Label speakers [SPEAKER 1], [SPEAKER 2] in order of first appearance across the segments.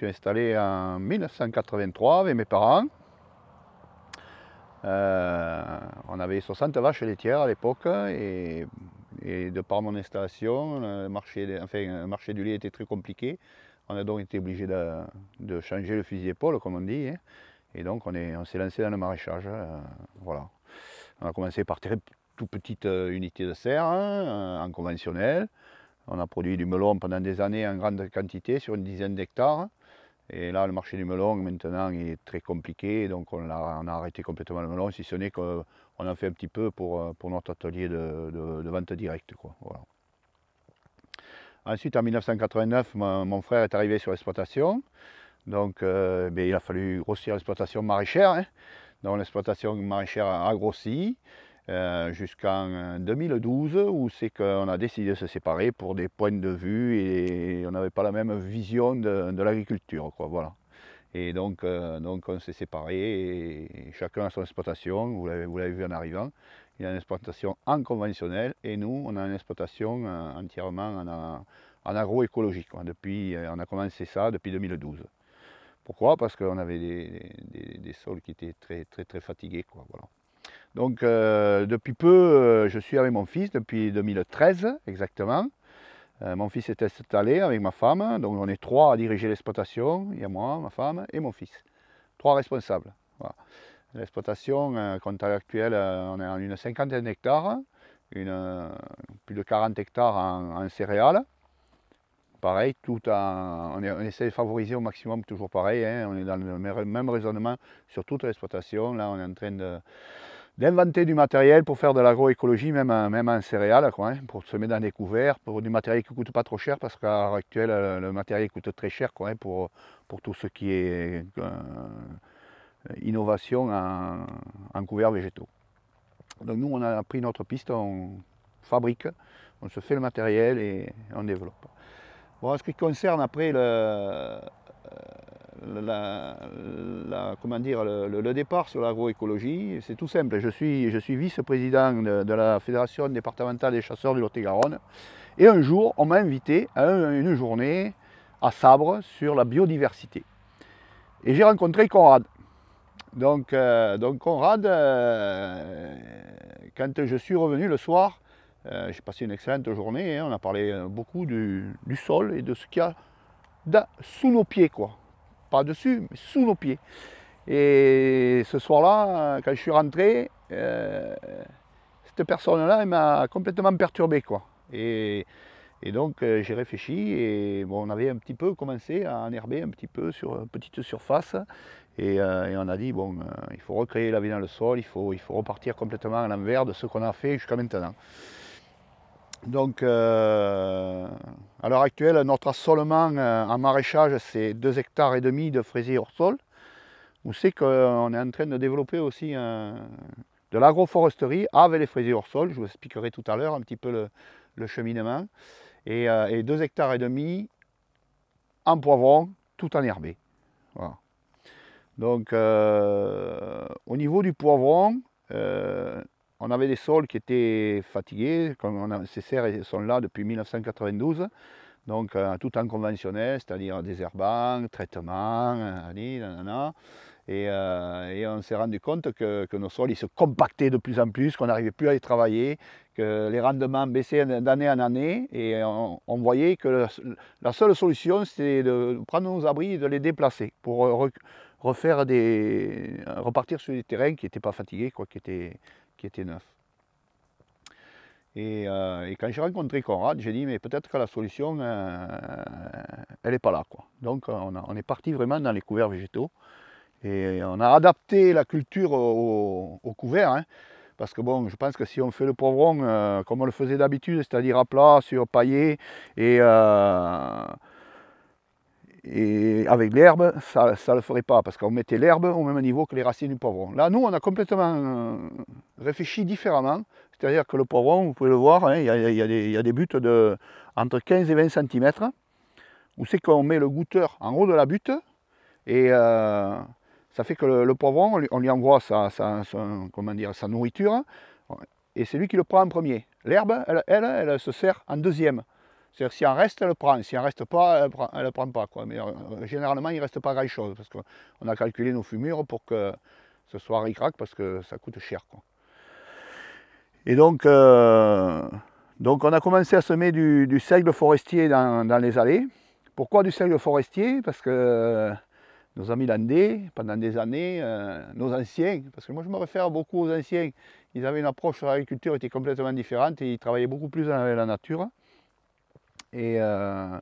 [SPEAKER 1] suis installé en 1983 avec mes parents. Euh, on avait 60 vaches laitières à l'époque et, de par mon installation, le marché, enfin, le marché du lait était très compliqué. On a donc été obligé de, changer le fusil d'épaule, comme on dit. Hein. Et donc on s'est on lancé dans le maraîchage. Euh, voilà. On a commencé par très toute petite euh, unité de serre hein, en conventionnel. On a produit du melon pendant des années en grande quantité sur une dizaine d'hectares. Et là, le marché du melon, maintenant, est très compliqué. Donc, on a, arrêté complètement le melon, si ce n'est qu'on en fait un petit peu pour, euh, notre atelier de, vente directe. Ensuite, en 1989, mon, frère est arrivé sur l'exploitation. Donc, euh, ben, il a fallu grossir l'exploitation maraîchère. Hein. Donc, l'exploitation maraîchère a grossi. Euh, jusqu'en 2012 euh, où c'est qu'on a décidé de se séparer pour des points de vue et on n'avait pas la même vision de, l'agriculture. Quoi, voilà. Et donc, euh, donc on s'est séparés et chacun a son exploitation, vous l'avez, vous l'avez vu en arrivant. Il y a une exploitation en conventionnel et nous, on a une exploitation entièrement en, en agroécologique. depuis, on a commencé ça depuis 2012. Pourquoi Parce qu'on avait des, des, des, sols qui étaient très très, très fatigués. Quoi, voilà. Donc euh, depuis peu, euh, je suis avec mon fils, depuis 2013 exactement. Euh, mon fils était installé avec ma femme, donc on est trois à diriger l'exploitation, il y a moi, ma femme et mon fils. Trois responsables. L'exploitation, quant à l'actuel, on est en une cinquantaine d'hectares, plus de 40 hectares en, céréales. Pareil, tout en, on, essaie de favoriser au maximum, toujours pareil, hein. on est dans le même raisonnement sur toute l'exploitation. Là, on est en train de d'inventer du matériel pour faire de l'agroécologie, même en même un se quoi, hein, pour semer dans des couverts, pour du matériel qui ne coûte pas trop cher, parce qu'à l'heure actuelle, euh, le matériel coûte très cher quoi, hein, pour, pour tout ce qui est euh, innovation en, couverts végétaux. Donc nous, on a pris notre piste, on fabrique, on se fait le matériel et on développe. Bon, en ce qui concerne après le... Euh, la, comment dire, le, départ sur l'agroécologie. C'est tout simple. Je suis, je suis vice-président de, la Fédération départementale des chasseurs du Lot-et-Garonne. Et un jour, on m'a invité à une journée à Sabre sur la biodiversité. Et j'ai rencontré Conrad. Donc, euh, donc Conrad, euh, quand je suis revenu le soir, euh, j'ai passé une excellente journée. Hein. on a parlé beaucoup du, du, sol et de ce qu'il y a sous nos pieds. Quoi pas dessus, mais sous nos pieds. Et ce soir-là, quand je suis rentré, euh, cette personne-là, elle m'a complètement perturbé. Quoi. Et, donc euh, j'ai réfléchi et bon, on avait un petit peu commencé à enherber un petit peu sur une petite surface. Et, euh, on a dit, bon, il faut recréer la vie dans le sol, il faut, il faut repartir complètement à l'envers de ce qu'on a fait jusqu'à maintenant. Donc, euh, à l'heure actuelle, notre assolement euh, en maraîchage, c'est 2 hectares et demi de fraisiers hors sol. On sait qu'on est en train de développer aussi euh, de l'agroforesterie avec les fraisiers hors sol. Je vous expliquerai tout à l'heure un petit peu le, cheminement. Et, 2,5 hectares et demi en poivron, tout en herbé. Donc, au niveau du poivron, on avait des sols qui étaient fatigués, on a, ces serres sont là depuis 1992, donc euh, tout en conventionnel, c'est-à-dire désherbant, traitement, euh, Et, on s'est rendu compte que, nos sols se compactaient de plus en plus, qu'on n'arrivait plus à les travailler, que les rendements baissaient d'année en année. Et on, voyait que la, seule solution, c'était de prendre nos abris et de les déplacer pour euh, refaire des, repartir sur des terrains qui n'étaient pas fatigués, quoi, qui étaient qui était neuf. Euh, et, quand j'ai rencontré Conrad, j'ai dit, mais peut-être que la solution, euh, elle n'est pas là. Quoi. Donc euh, on, est parti vraiment dans les couverts végétaux. Et on a adapté la culture au, au couvert. Hein. parce que bon, je pense que si on fait le poivron comme on le faisait d'habitude, c'est-à-dire à plat, sur paillet, et avec l'herbe, ça ne le ferait pas, parce qu'on mettait l'herbe au même niveau que les racines du poivron. Là, nous, on a complètement euh, réfléchi différemment. C'est-à-dire que le poivron, vous pouvez le voir, hein, il y, a des buttes de, entre 15 et 20 cm, où c'est qu'on met le goûteur en haut de la butte, et euh, ça fait que le, poivron, on lui, envoie sa, nourriture, et c'est lui qui le prend en premier. L'herbe, elle, elle se sert en deuxième. C'est-à-dire si en reste, elle le prend. Si en reste pas, elle ne prend, pas. Quoi. Mais euh, généralement, il ne reste pas grand-chose parce qu'on a calculé nos fumures pour que ce soit ricrac parce que ça coûte cher. Quoi. Et donc, euh, donc, on a commencé à semer du, du seigle forestier dans, les allées. Pourquoi du seigle forestier Parce que euh, nos amis landais, pendant des années, nos anciens, parce que moi je me réfère beaucoup aux anciens, ils avaient une approche sur l'agriculture qui était complètement différente et ils travaillaient beaucoup plus avec la nature. Euh,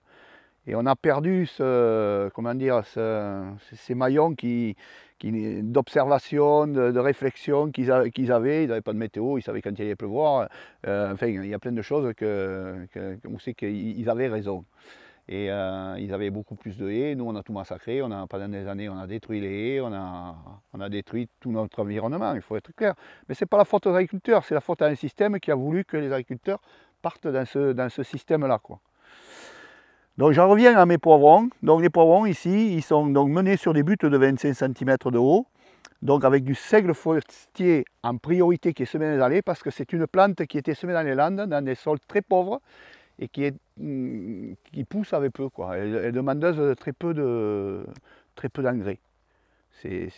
[SPEAKER 1] et, on a perdu ce, comment dire, ces maillons qui, d'observation, de, réflexion qu'ils avaient. Ils n'avaient pas de météo, ils savaient quand il allait pleuvoir. Euh, enfin, il y a plein de choses que, sait qu'ils avaient raison. Et euh, ils avaient beaucoup plus de haies. Nous, on a tout massacré. On a, pendant des années, on a détruit les haies, on a, détruit tout notre environnement, il faut être clair. Mais ce n'est pas la faute aux agriculteurs, c'est la faute à un système qui a voulu que les agriculteurs partent dans ce, dans ce système-là. quoi. Donc j'en reviens à mes poivrons. Donc les poivrons ici, ils sont donc menés sur des buttes de 25 cm de haut. Donc avec du seigle forestier en priorité qui est semé dans les allées parce que c'est une plante qui était semée dans les landes, dans des sols très pauvres et qui, mm, pousse avec peu. Quoi. Elle, demande demandeuse très peu de, très peu d'engrais. C'est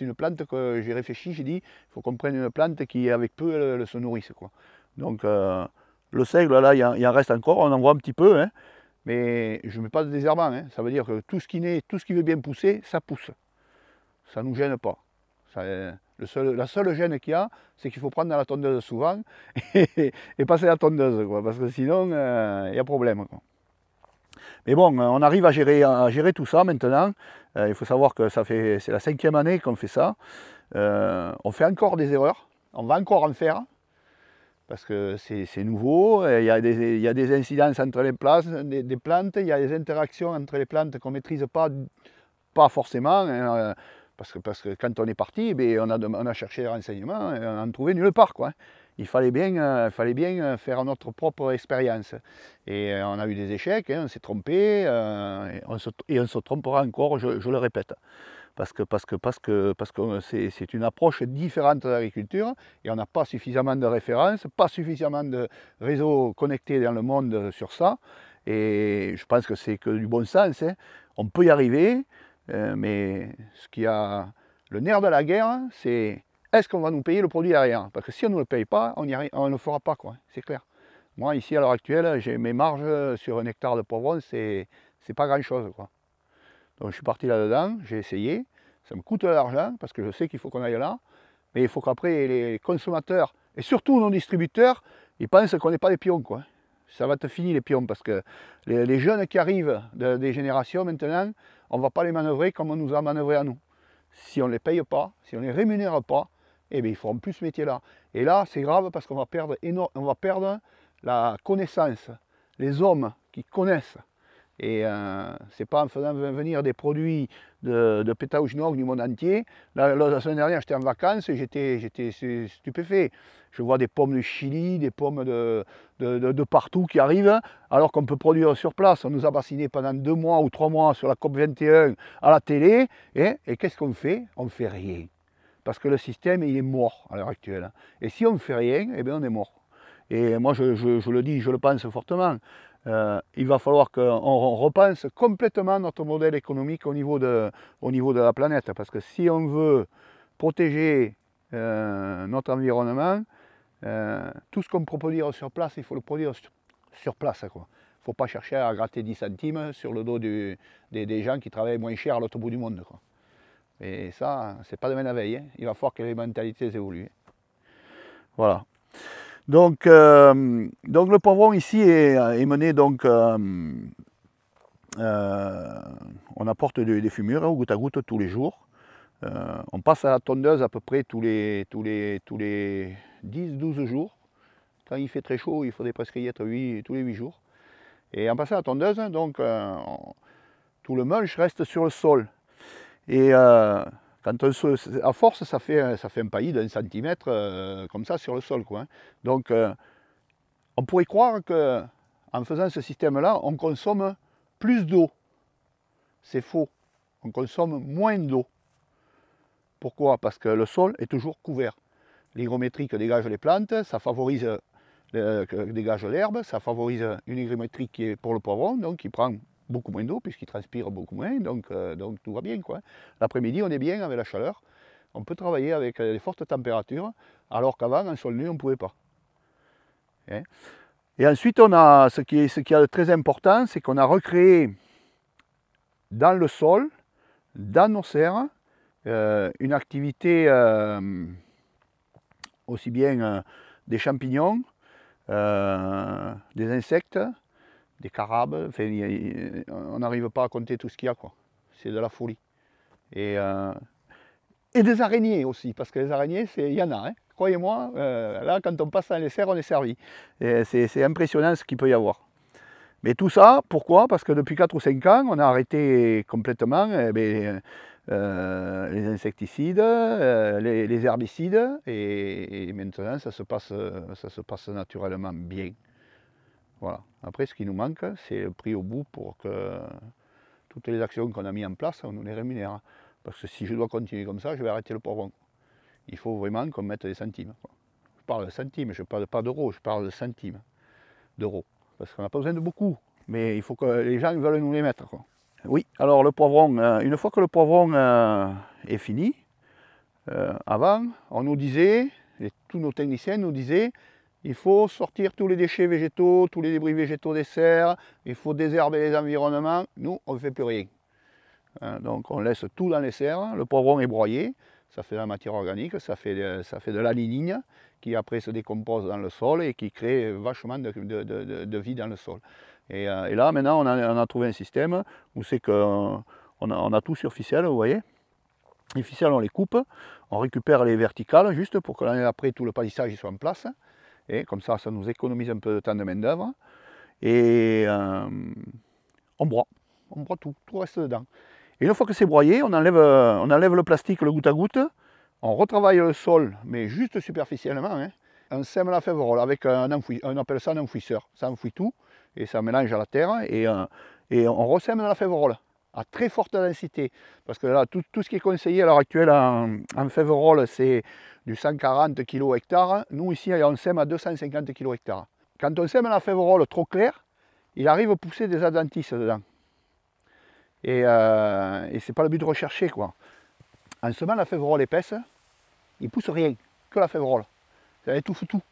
[SPEAKER 1] une plante que j'ai réfléchi, j'ai dit, il faut qu'on prenne une plante qui avec peu elle, se nourrisse. Quoi. Donc euh, le seigle, là, il en, reste encore, on en voit un petit peu. Hein. Mais je ne mets pas de désherbant, hein. ça veut dire que tout ce qui naît, tout ce qui veut bien pousser, ça pousse. Ça ne nous gêne pas. la seule gêne qu'il y a, c'est qu'il faut prendre la tondeuse souvent et, passer la tondeuse, parce que sinon, euh, il y a problème. Mais bon, euh, on arrive à gérer, tout ça maintenant. Euh, il faut savoir que c'est la cinquième année qu'on fait ça. on fait encore des erreurs, on va encore en faire, parce que c'est nouveau, il y, a des, incidences entre les places, des, plantes, il y a des interactions entre les plantes qu'on ne maîtrise pas, pas forcément, hein, euh, parce, que, quand on est parti, eh on, a, cherché des renseignements et on n'en trouvait nulle part. Hein. Il fallait bien, euh, fallait bien euh, faire notre propre expérience. Et on a eu des échecs, hein, on s'est trompé, et, on se, trompera encore, je le répète parce que parce que parce que parce que euh, c'est une approche différente de l'agriculture et on n'a pas suffisamment de références, pas suffisamment de réseaux connectés dans le monde sur ça. Et je pense que c'est que du bon sens. Hein. On peut y arriver, euh, mais ce qui a le nerf de la guerre, c'est est-ce qu'on va nous payer le produit derrière Parce que si on ne le paye pas, on, y on ne le fera pas, quoi. C'est clair. Moi, ici, à l'heure actuelle, j'ai mes marges euh, sur un hectare de poivron, c'est pas grand-chose, quoi. Donc je suis parti là-dedans, j'ai essayé, ça me coûte de l'argent parce que je sais qu'il faut qu'on aille là, mais il faut qu'après les consommateurs et surtout nos distributeurs, ils pensent qu'on n'est pas des pions. Quoi. Ça va te finir les pions parce que les, jeunes qui arrivent des générations maintenant, on ne va pas les manœuvrer comme on nous a manœuvrés à nous. Si on ne les paye pas, si on ne les rémunère pas, eh bien, ils feront plus ce métier-là. Et là, c'est grave parce qu'on va perdre, on va perdre la connaissance. Les hommes qui connaissent et ce euh, c'est pas en faisant venir des produits de, de ou du monde entier. La, semaine dernière, j'étais en vacances et j'étais stupéfait. Je vois des pommes de Chili, des pommes de, partout qui arrivent, alors qu'on peut produire sur place. On nous a bassinés pendant deux mois ou trois mois sur la COP21 à la télé. Et, qu'est-ce qu'on fait On fait rien. Parce que le système, il est mort à l'heure actuelle. Et si on ne fait rien, eh bien on est mort. Et moi, je, le dis, je le pense fortement. Euh, il va falloir qu'on repense complètement notre modèle économique au niveau de, la planète. Parce que si on veut protéger euh, notre environnement, euh, tout ce qu'on peut produire sur place, il faut le produire sur, place. Il ne faut pas chercher à gratter 10 centimes sur le dos des, gens qui travaillent moins cher à l'autre bout du monde. Et ça, c'est pas demain la veille. Hein. Il va falloir que les mentalités évoluent. Hein. Voilà. Donc, euh, donc le poivron ici est, mené donc euh, euh, on apporte des, fumures hein, goutte à goutte tous les jours. on passe à la tondeuse à peu près tous les, tous les, tous les 10-12 jours. Quand il fait très chaud, il faudrait presque y être tous les 8 jours. Et en passant à la tondeuse, hein, donc, tout le mulch reste sur le sol. Et quand on se, à force, ça fait, un paillis d'un centimètre euh, comme ça sur le sol. Quoi, hein. Donc, euh, on pourrait croire qu'en faisant ce système-là, on consomme plus d'eau. C'est faux. On consomme moins d'eau. Pourquoi Parce que le sol est toujours couvert. L'hygrométrie que dégagent les plantes, ça favorise euh, dégage l'herbe, ça favorise une hygrométrie qui est pour le poivron, donc qui prend beaucoup moins d'eau puisqu'il transpire beaucoup moins, donc, euh, donc tout va bien. Quoi. L'après-midi, on est bien avec la chaleur, on peut travailler avec euh, des fortes températures, alors qu'avant, en sol nu, on ne pouvait pas. Hein. et ensuite, on a, ce qui est, ce qui est très important, c'est qu'on a recréé dans le sol, dans nos serres, euh, une activité aussi bien des champignons, des insectes, des carabes. on n'arrive pas à compter tout ce qu'il y a. Quoi. C'est de la folie. Et, euh, des araignées aussi, parce que les araignées, il y en a. Hein. Croyez-moi, euh, là, quand on passe dans les serres, on est servi. c'est, impressionnant ce qu'il peut y avoir. Mais tout ça, pourquoi Parce que depuis 4 ou 5 ans, on a arrêté complètement eh ben, euh, les insecticides, les, herbicides, et, maintenant ça se, passe, ça se passe naturellement bien. Après, ce qui nous manque, c'est le prix au bout pour que toutes les actions qu'on a mises en place, on nous les rémunère. Parce que si je dois continuer comme ça, je vais arrêter le poivron. Il faut vraiment qu'on mette des centimes. Je parle de centimes, je ne parle pas d'euros, je parle de centimes d'euros. Parce qu'on n'a pas besoin de beaucoup, mais il faut que les gens veulent nous les mettre. Oui, alors le poivron, euh, une fois que le poivron euh, est fini, euh, avant, on nous disait, et tous nos techniciens nous disaient, il faut sortir tous les déchets végétaux, tous les débris végétaux des serres, il faut désherber les environnements. Nous, on ne fait plus rien. Hein, donc on laisse tout dans les serres, le poivron est broyé, ça fait de la matière organique, ça fait de, ça fait de qui après se décompose dans le sol et qui crée vachement de, vie dans le sol. Et, euh, là maintenant on a, trouvé un système où c'est qu'on euh, on, a, tout sur ficelle, vous voyez. Les ficelles on les coupe, on récupère les verticales juste pour que l'année après tout le palissage soit en place. Et comme ça, ça nous économise un peu de temps de main-d'œuvre. Et euh, on broie. On broie tout, tout reste dedans. Et une fois que c'est broyé, on enlève, euh, on enlève le plastique, le goutte à goutte. On retravaille le sol, mais juste superficiellement. Hein. On sème la févrole avec un on appelle ça un enfouisseur. Ça enfouit tout et ça mélange à la terre et, euh, et on resème la févrole à très forte densité. Parce que là, tout, ce qui est conseillé à l'heure actuelle en, en févrole, c'est du 140 kg hectare. Nous, ici, on sème à 250 kg hectare. Quand on sème la févrole trop claire, il arrive à pousser des adventices dedans. Et, euh, c'est pas le but de rechercher, quoi. En semant la févrole épaisse, il pousse rien, que la févrole. Ça étouffe tout.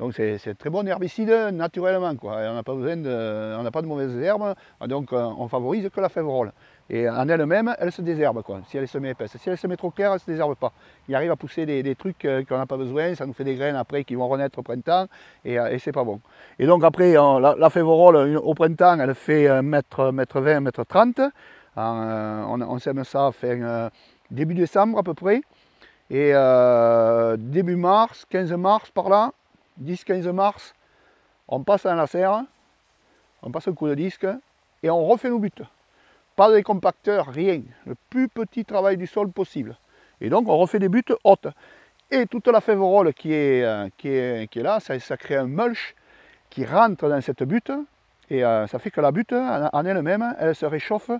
[SPEAKER 1] Donc c'est un très bon herbicide naturellement. Quoi. on n'a pas besoin de, on pas de mauvaises herbes, ah, donc euh, on favorise que la févrole. Et en elle-même, elle se désherbe quoi, si elle est semée épaisse. Si elle est semée trop claire, elle ne se désherbe pas. Il arrive à pousser des, trucs euh, qu'on n'a pas besoin, ça nous fait des graines après qui vont renaître au printemps et, euh, et c'est pas bon. Et donc après, la, la au printemps, elle fait 1m20, 1m30. on, sème ça fin, début décembre à peu près. Et début mars, 15 mars par là, 10-15 mars, on passe à la serre, on passe un coup de disque et on refait nos buts. Pas de compacteurs, rien. Le plus petit travail du sol possible. Et donc on refait des buts hautes. Et toute la févrole euh, qui est, qui là, ça, crée un mulch qui rentre dans cette butte. Et euh, ça fait que la butte en, elle-même, elle se réchauffe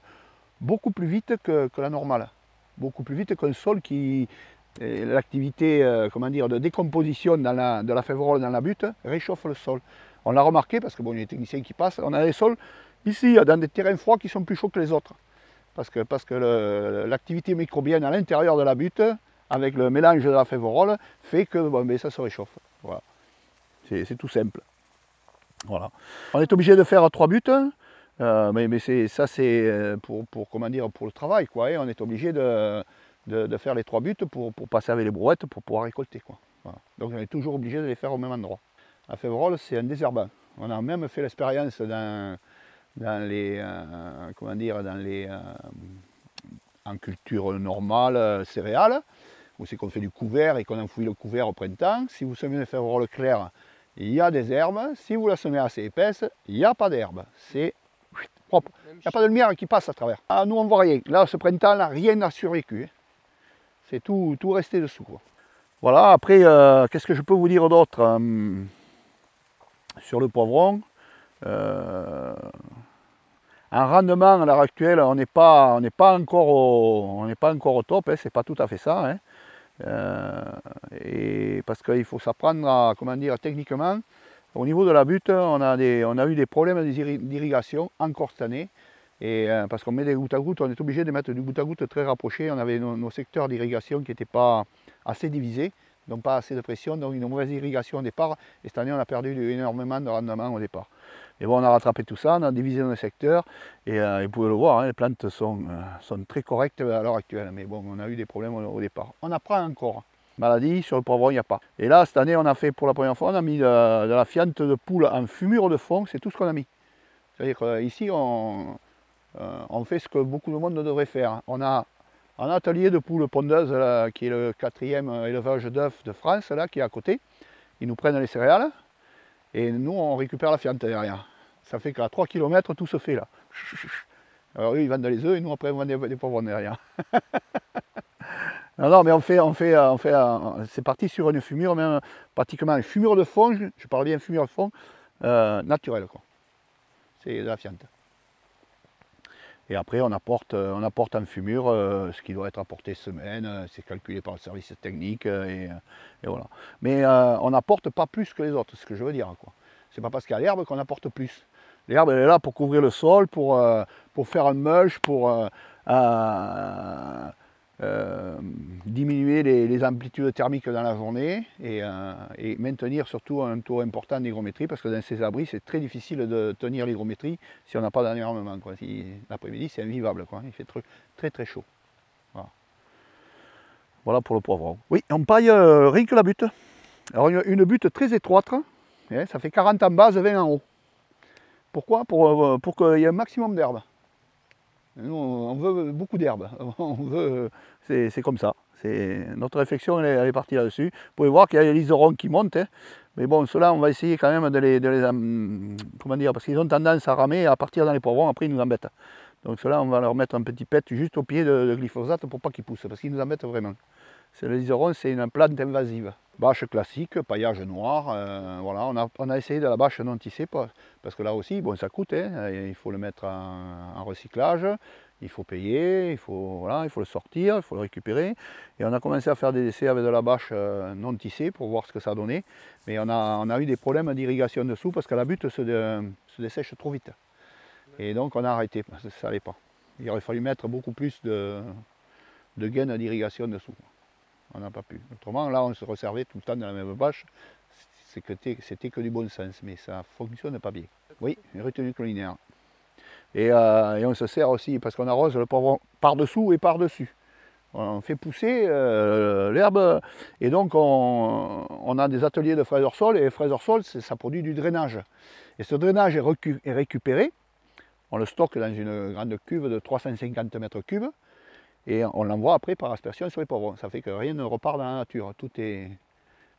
[SPEAKER 1] beaucoup plus vite que, que la normale. Beaucoup plus vite qu'un sol qui l'activité euh, comment dire, de décomposition de la févrole dans la butte réchauffe le sol. On l'a remarqué parce que bon, il y a des techniciens qui passent, on a des sols ici dans des terrains froids qui sont plus chauds que les autres. Parce que, parce que l'activité microbienne à l'intérieur de la butte, avec le mélange de la févrole, fait que mais ben, ça se réchauffe. Voilà. C'est tout simple. Voilà. On est obligé de faire trois buttes, euh, mais, mais ça c'est euh, pour, pour, comment dire, pour le travail. Quoi, hein. On est obligé de, de, faire les trois buts pour, pour, passer avec les brouettes pour pouvoir récolter. Quoi. Donc on est toujours obligé de les faire au même endroit. À Févrol, c'est un désherbant. On a même fait l'expérience dans, dans, les. Euh, comment dire dans les, euh, en culture normale, euh, céréales, où c'est qu'on fait du couvert et qu'on enfouit le couvert au printemps. Si vous semez une févrole claire, il y a des herbes. Si vous la semez assez épaisse, il n'y a pas d'herbe. C'est propre. Il n'y a pas de lumière qui passe à travers. Ah, nous, on voit rien. Là, ce printemps-là, rien n'a survécu. Hein. C'est tout, tout resté dessous. Quoi. Voilà, après, euh, qu'est-ce que je peux vous dire d'autre euh, sur le poivron euh, un En rendement, à l'heure actuelle, on n'est pas, pas, encore au, on pas encore au top, hein, c'est pas tout à fait ça. Hein. et parce qu'il faut s'apprendre à, comment dire, techniquement, au niveau de la butte, on a, des, on a eu des problèmes d'irrigation encore cette année. Et, euh, parce qu'on met des gouttes à gouttes, on est obligé de mettre du goutte à goutte très rapproché. On avait nos, secteurs d'irrigation qui n'étaient pas assez divisés, donc pas assez de pression, donc une mauvaise irrigation au départ. Et cette année, on a perdu énormément de rendement au départ. Mais bon, on a rattrapé tout ça, on a divisé nos secteurs, et euh, vous pouvez le voir, hein, les plantes sont, euh, sont très correctes à l'heure actuelle. Mais bon, on a eu des problèmes au, départ. On apprend encore. Maladie, sur le poivron, il n'y a pas. Et là, cette année, on a fait pour la première fois, on a mis de, la fiente de poule en fumure de fond, c'est tout ce qu'on a mis. C'est-à-dire qu'ici, on euh, on fait ce que beaucoup de monde devrait faire. On a un atelier de poules pondeuses, qui est le quatrième euh, élevage d'œufs de France, là, qui est à côté. Ils nous prennent les céréales et nous, on récupère la fiente derrière. Ça fait qu'à 3 km, tout se fait là. Alors eux, ils vendent les œufs et nous, après, on vend des, pauvres poivrons derrière. non, non, mais on fait, on fait, euh, on fait, c'est parti sur une fumure, même pratiquement une fumure de fond, je, parle bien fumure de fond, euh, quoi, C'est de la fiente. Et après, on apporte, euh, on apporte fumure euh, ce qui doit être apporté semaine, euh, c'est calculé par le service technique, et, voilà. Mais on n'apporte pas plus que les autres, ce que je veux dire. Ce n'est pas parce qu'il y a l'herbe qu'on apporte plus. L'herbe, elle est là pour couvrir le sol, pour, pour faire un mulch, pour euh, diminuer les, amplitudes thermiques dans la journée euh, et, maintenir surtout un taux important d'hygrométrie parce que dans ces abris c'est très difficile de tenir l'hygrométrie si on n'a pas d'environnement. Si, L'après-midi c'est invivable, quoi. il fait très très, chaud. Voilà. pour le poivron. Oui, on paille euh, rien que la butte. Alors une, butte très étroite, hein, ça fait 40 en base, 20 en haut. Pourquoi Pour, pour qu'il y ait un maximum d'herbe. Nous, on veut beaucoup d'herbe. c'est, comme ça. notre réflexion, est, partie là-dessus. Vous pouvez voir qu'il y a les liserons qui montent. Hein. Mais bon, ceux-là, on va essayer quand même de les, hum, comment dire, parce qu'ils ont tendance à ramer à partir dans les poivrons. Après, ils nous embêtent. Donc ceux-là, on va leur mettre un petit pet juste au pied de, de glyphosate pour pas qu'ils poussent, parce qu'ils nous embêtent vraiment le liseron, c'est une plante invasive. Bâche classique, paillage noir, euh, voilà, on a, on a, essayé de la bâche non tissée parce que là aussi, bon, ça coûte, hein, il faut le mettre en, recyclage, il faut payer, il faut, voilà, il faut le sortir, il faut le récupérer. Et on a commencé à faire des essais avec de la bâche euh, non tissée pour voir ce que ça donnait, mais on a, on a eu des problèmes d'irrigation dessous parce que la butte se, se dessèche trop vite. Et donc on a arrêté, ça n'allait pas. Il aurait fallu mettre beaucoup plus de, de gaines d'irrigation dessous on n'a pas pu. Autrement, là, on se resservait tout le temps dans la même bâche. C'était que du bon sens, mais ça fonctionne pas bien. Oui, une retenue culinaire. Euh, et, on se sert aussi, parce qu'on arrose le poivron par-dessous et par-dessus. On fait pousser euh, l'herbe, et donc on, a des ateliers de fraiseur sol, et fraiseur sol, ça produit du drainage. Et ce drainage est, est récupéré, on le stocke dans une grande cuve de 350 mètres cubes, et on l'envoie après par aspersion sur les pauvres. Ça fait que rien ne repart dans la nature, tout est,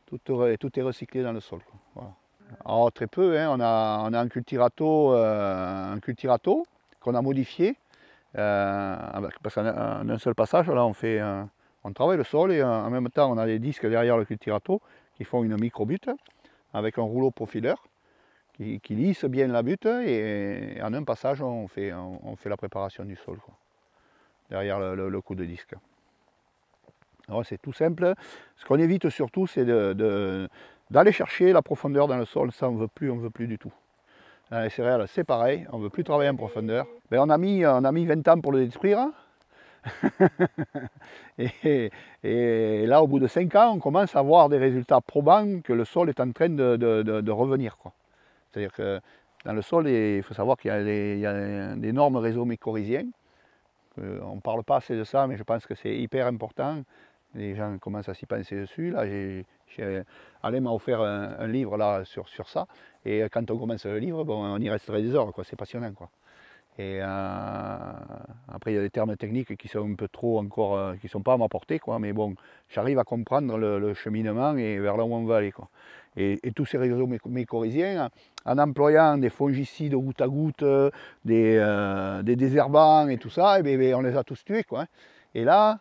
[SPEAKER 1] tout, tout est recyclé dans le sol. Alors très peu, hein. on, a, on, a, un cultirato, euh, qu'on a modifié, euh, parce qu'en un seul passage, là on, fait, on travaille le sol et euh, en même temps on a des disques derrière le cultirato qui font une micro-butte avec un rouleau profileur qui, lisse bien la butte et, en un passage on fait, fait la préparation du sol derrière le, coup de disque. c'est tout simple. Ce qu'on évite surtout, c'est d'aller chercher la profondeur dans le sol. Ça, on ne veut plus, on veut plus du tout. Dans les céréales, c'est pareil. On ne veut plus travailler en profondeur. Mais ben, on, a mis, on a mis 20 ans pour le détruire. et, là, au bout de 5 ans, on commence à voir des résultats probants que le sol est en train de, revenir. C'est-à-dire que dans le sol, il faut savoir qu'il y a, a un énorme réseau euh, on ne parle pas assez de ça, mais je pense que c'est hyper important. Les gens commencent à s'y penser dessus. Là, j'ai, Alain m'a offert un, livre là, sur, sur ça. Et euh, quand on commence le livre, bon, on y resterait des heures. C'est passionnant. Quoi. Et euh, après, il y a des termes techniques qui sont un peu trop encore, euh, qui ne sont pas à ma portée, quoi. Mais bon, j'arrive à comprendre le, cheminement et vers là où on va aller, quoi. Et, tous ces réseaux mycorhiziens, en employant des fongicides goutte à goutte, euh, des, des désherbants et tout ça, et eh ben, ben, on les a tous tués, quoi. Hein. Et là,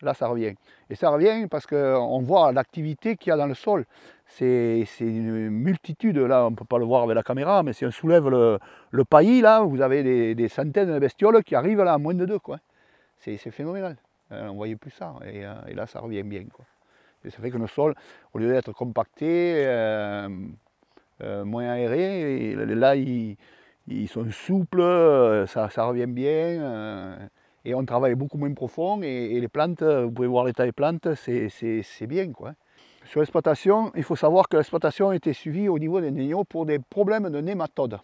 [SPEAKER 1] là, ça revient. Et ça revient parce qu'on voit l'activité qu'il y a dans le sol c'est une multitude, là on ne peut pas le voir avec la caméra, mais si on soulève le, le paillis, là, vous avez des, centaines de bestioles qui arrivent là à moins de deux. C'est phénoménal. Euh, on ne voyait plus ça. Euh, et, là, ça revient bien. ça fait que le sol, au lieu d'être compacté, euh, moins aéré, là, ils, sont souples, ça, revient bien. et on travaille beaucoup moins profond. Et, les plantes, vous pouvez voir l'état des plantes, c'est bien. quoi. Sur l'exploitation, il faut savoir que l'exploitation a été suivie au niveau des néons pour des problèmes de nématodes.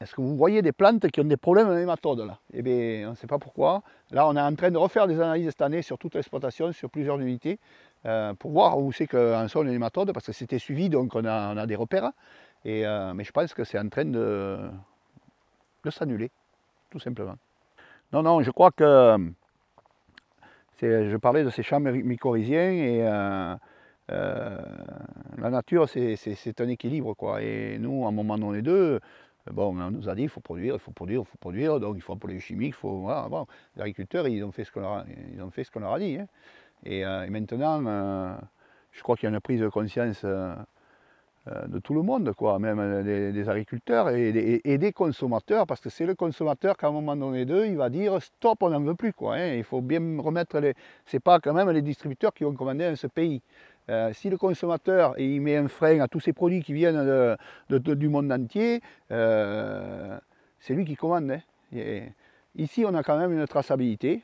[SPEAKER 1] Est-ce que vous voyez des plantes qui ont des problèmes de nématodes là Eh bien, on ne sait pas pourquoi. Là, on est en train de refaire des analyses cette année sur toute l'exploitation, sur plusieurs unités, euh, pour voir où c'est qu'en sont les nématodes, parce que c'était suivi, donc on a, des repères. Et, euh, mais je pense que c'est en train de, s'annuler, tout simplement. Non, non, je crois que je parlais de ces champs mycorhiziens et euh, euh, la nature, c'est un équilibre. Quoi. Et nous, à un moment donné deux, euh, bon, on nous a dit il faut produire, il faut produire, il faut produire, donc il faut appeler les chimiques, il faut. Les agriculteurs, ils ont fait ce qu'on leur, leur, a dit. Hein. Euh, et, maintenant, je crois qu'il y a une prise de conscience de tout le monde, quoi, même des, agriculteurs et des, consommateurs, parce que c'est le consommateur qu'à un moment donné d'eux, il va dire stop, on n'en veut plus. Quoi, hein. Il faut bien remettre les. C'est pas quand même les distributeurs qui ont commandé à ce pays. Euh, si le consommateur il met un frein à tous ces produits qui viennent de, du monde entier, euh, c'est lui qui commande. Hein. ici, on a quand même une traçabilité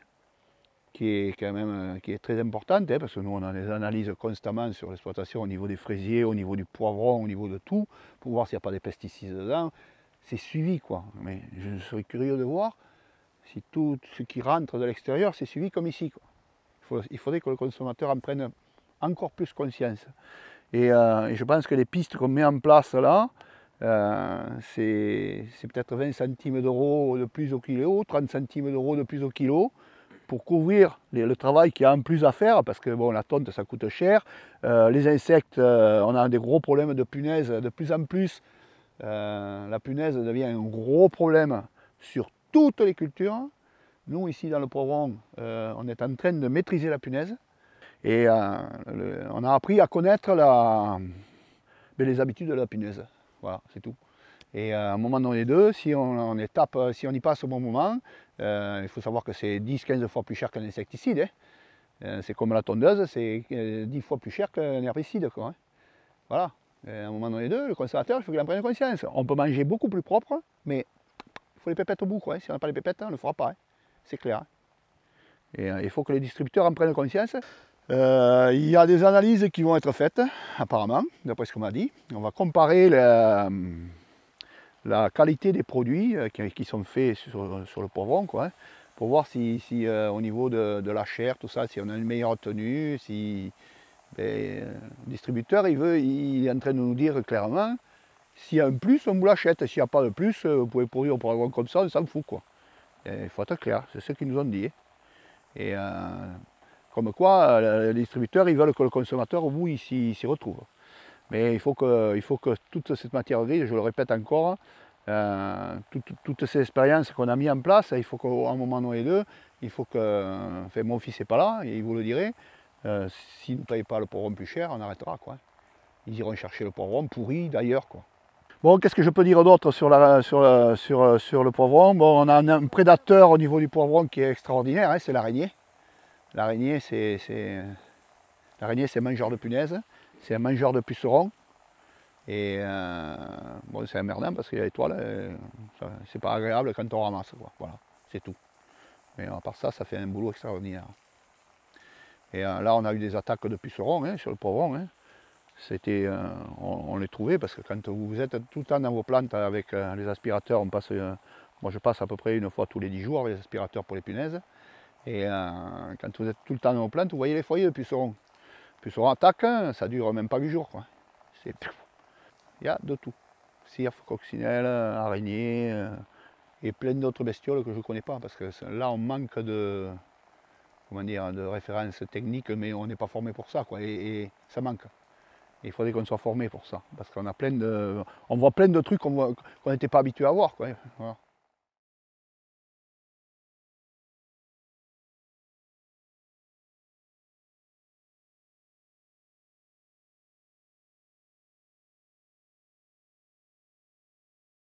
[SPEAKER 1] qui est quand même euh, qui est très importante, hein, parce que nous, on a des analyses constamment sur l'exploitation au niveau des fraisiers, au niveau du poivron, au niveau de tout, pour voir s'il n'y a pas des pesticides dedans. C'est suivi, quoi. Mais je serais curieux de voir si tout ce qui rentre de l'extérieur, c'est suivi comme ici. Quoi. Il, il faudrait que le consommateur en prenne encore plus conscience. Euh, et, je pense que les pistes qu'on met en place là, euh, c'est peut-être 20 centimes d'euros de plus au kilo, 30 centimes d'euros de plus au kilo, pour couvrir le travail qu'il y a en plus à faire, parce que bon, la tonte, ça coûte cher. Euh, les insectes, on a des gros problèmes de punaise de plus en plus. la punaise devient un gros problème sur toutes les cultures. Nous, ici, dans le Provence on est en train de maîtriser la punaise. Et euh, on a appris à connaître ben, les habitudes de la pineuse, Voilà, c'est tout. Et euh, à un moment donné deux, si on, euh, si on y passe au bon moment, il faut savoir que c'est 10-15 fois plus cher qu'un insecticide. Hein. c'est comme la tondeuse, c'est 10 fois plus cher qu'un herbicide. Hein. Voilà. à un moment donné deux, le conservateur, il faut qu'il en prenne conscience. On peut manger beaucoup plus propre, mais il faut les pépettes au bout. Hein. Si on n'a pas les pépettes, on ne le fera pas. C'est clair. Et il faut que les distributeurs en prennent conscience. Euh, il y a des analyses qui vont être faites, apparemment, d'après ce qu'on m'a dit. On va comparer la, euh, qualité des produits euh, qui, sont faits sur, le poivron, quoi, hein, pour voir si, au niveau de, la chair, tout ça, si on a une meilleure tenue, si ben, le distributeur il, veut, il est en train de nous dire clairement s'il y a un plus, on vous l'achète. S'il n'y a pas de plus, vous pouvez pourrir au poivron comme ça, on s'en fout. Quoi. il faut être clair, c'est ce qu'ils nous ont dit. Et, comme quoi, euh, les distributeurs, ils veulent que le consommateur, au s'y retrouve. Mais il faut, que, il faut que toute cette matière grise, je le répète encore, euh, toutes ces expériences qu'on a mis en place, il faut qu'à un moment donné, deux, il faut que. Enfin, mon fils n'est pas là, il vous le dirait, euh, s'il ne paye pas le poivron plus cher, on arrêtera. Quoi. Ils iront chercher le poivron pourri d'ailleurs. Bon, qu'est-ce que je peux dire d'autre sur, le poivron on a un, prédateur au niveau du poivron qui est extraordinaire, hein, c'est l'araignée. L'araignée, c'est, euh, l'araignée, c'est un mangeur de punaises, c'est un mangeur de pucerons. Et euh, bon, c'est emmerdant parce qu'il y a les toiles, euh, c'est pas agréable quand on ramasse. Voilà, c'est tout. Mais à part ça, ça fait un boulot extraordinaire. Et là, on a eu des attaques de pucerons hein, sur le poivron. Hein. C'était, on, les trouvait parce que quand vous êtes tout le temps dans vos plantes avec les aspirateurs, on passe, moi je passe à peu près une fois tous les 10 jours les aspirateurs pour les punaises. Et euh, quand vous êtes tout le temps dans vos plantes, vous voyez les foyers puis pucerons. Pucerons attaque, hein. ça ça dure même pas 8 jours. Il y a de tout. Cirf, coccinelle, araignée euh, et plein d'autres bestioles que je ne connais pas parce que là on manque de, comment dire, de références techniques mais on n'est pas formé pour ça et, ça manque. il faudrait qu'on soit formé pour ça parce qu'on a plein on voit plein de trucs qu'on n'était pas habitué à voir.